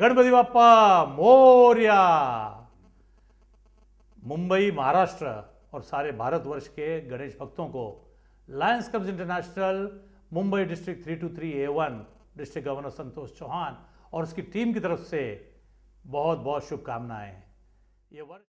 गणपति बापा मौर्या मुंबई महाराष्ट्र और सारे भारतवर्ष के गणेश भक्तों को lions clubs international Mumbai district three two three A one district governor Santosh Chauhan और उसकी टीम की तरफ से बहुत बहुत शुभकामनाएं ये वर्ष